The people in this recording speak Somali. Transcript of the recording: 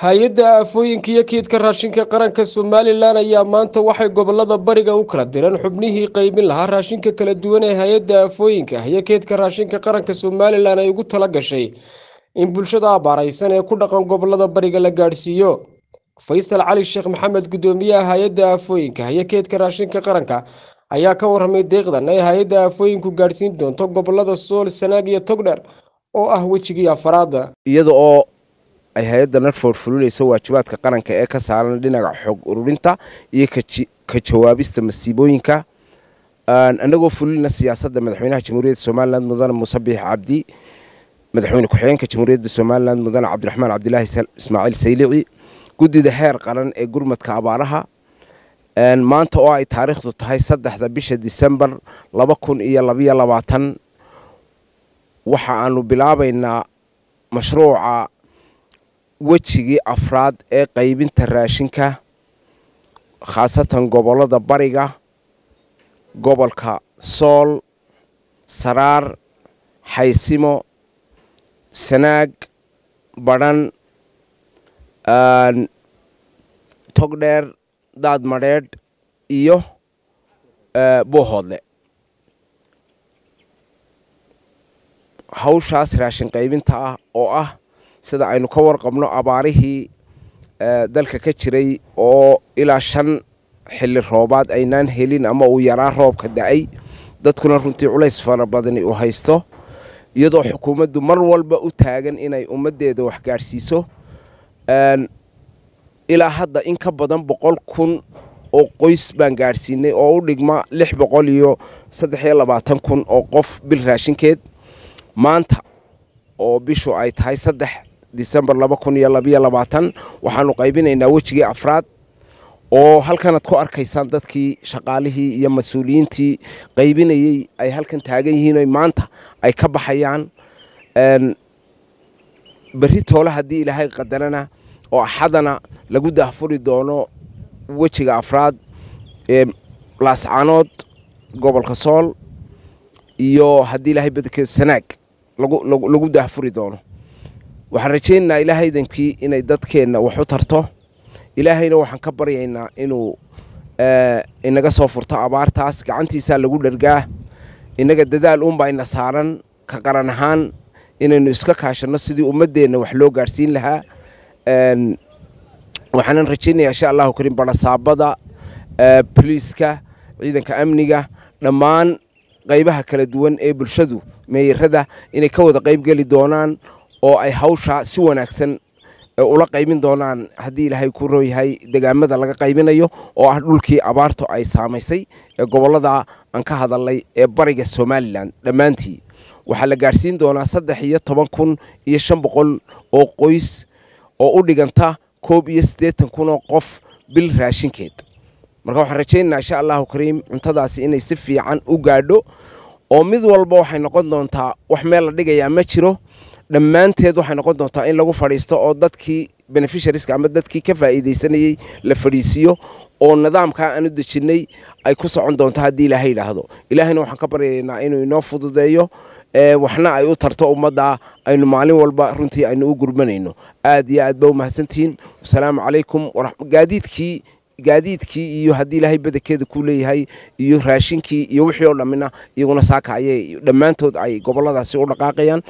hay-adda aafooyinka iyo kiidka raashinka qaranka somalilan ayaa maanta waxay gobolada bariga u kala direen xubnihii qaybin lahaa raashinka kala duwan ee hay-adda aafooyinka iyo kiidka raashinka qaranka somalilan ay ugu tala gashay in bulshada abaaraysan ee ku dhaqan gobolada bariga la gaadhsiiyo faysal cali sheekh maxamed guddoomiyaha hay-adda aafooyinka iyo keedka raashinka qaranka ayaa ka warramay deeqdan ay hay-adda aafooyinku gaadhsiin doonto gobolada sool sanaag iyo togdher oo ah wejigii afaraada iyada oo ay hay-adda nadford fulinayso waajibaadka qaranka ee ka saaran dhinaca xog ururinta iyo ka jawaabista masiibooyinka anagoo fulina siyaasadda madaxweynaha jamhuuriyadda somalilan mudane muuse biix cabdi madaxweyne ku-xigeenka jamhuuriyadda somalilan mudane cabdiraxmaan cabdilaahi ismaaciil saylici guddida heer qaran ee gurmadka abaaraha maanta oo ay taariikhdu tahay saddexda bisha disembar laba kun iyo labayo labaatan waxa aanu bilaabaynaa mashruuca wejigii afraad ee qaybinta raashinka khaasatan gobollada bariga gobolka sool saraar xaysimo sanaag badhan togdheer daadmadheedh iyo buuhoodle hawshaas raashin qaybinta ah oo ah sida aynu ka warqabno abaarihii eh, dalka ka jiray oo ilaa shan xilli roobaad aynaan helin ama uu yaraa roobka da-ay dadkuna runtii culays fara badani u haysto iyadoo xukuumaddu mar walba u taagan inay ummaddeeda wax gaarsiiso ilaa hadda in ka badan boqol kun oo qoys baan gaarsiinay oo u dhigma lix boqol iyo saddexiyo labaatan kun oo qof bil raashinkeed maanta oo bishu ay tahay saddex disembar laba kun iyo labayo labaatan waxaanu qaybinaynaa wejigii afraad oo halkanaad ku arkaysaan dadkii shaqaalihii iyo mas-uuliyiintii qaybinayey ay halkan taagan yihiin maanta ay ka baxayaan berri toole haddii ilaahay qadarana oo axadana lagu daahfuri doono wejiga afraad laascaanood gobolka sool iyo haddii ilahay badke sanaag lagu daahfuri doono waxaan rajaynaynaa ilaahaydankii inay dadkeenna wax u tarto ilaahayna waxaan ka baryaynaa inuu eh, inaga soo furto abaartaas gacantiisaa lagu dhargaa inaga dadaal uunbaa ina saaran ka qaran ahaan inaynu iska kaashanno sidii ummaddeenna wax loo gaadhsiin lahaa waxaanan rajaynayaa insha allahu karim barasaabada boliiska eh, ciidanka amniga dhammaan qaybaha kala duwan ee bulshadu meeyarada inay ka wada qayb geli doonaan oo ay hawsha si wanaagsan eh, ula qaybin doonaan haddii ilaahay ku rooyahay degaamada laga qaybinayo oo ah dhulkii abaartu ay saamaysay ee gobollada aan ka hadalnay ee bariga somalilan dhammaantii waxaa la gaadhsiin doonaa saddex iyo toban kun iyo shan boqol oo qoys oo u dhiganta koob iyo siddeetan kun oo qof bil raashinkeed marka waxaan rajaynaynaa insha allahu kariim cuntadaasi inay si fiican u gaadho oo mid walba waxay noqon doontaa wax meel la dhigayaa ma jiro dhammaanteed waxay noqon doontaa in lagu fadhiisto oo dadkii beneficiariska ama dadkii ka faa'iidaysanayey la fadhiisiiyo oo nidaamkaa aanu dejinay ay ku socon doonto haddii ilaahay yidhaahdo ilaahayna waxaan ka baryaynaa inuu inoo fududeeyo eh, waxna ay u tarto ummadda aynu maalin walba runtii aynu u gurmanayno aad iyo aad baa u mahadsantihiin wasalaamu calaykum gaadiidkii gaadiidkii iyo haddii ilaahay badankeeda kuu leeyahay iyo raashinkii iyo wixii oo dhammina iyaguna saaka ayay dhammaantood ay gobolladaasi u dhaqaaqayaan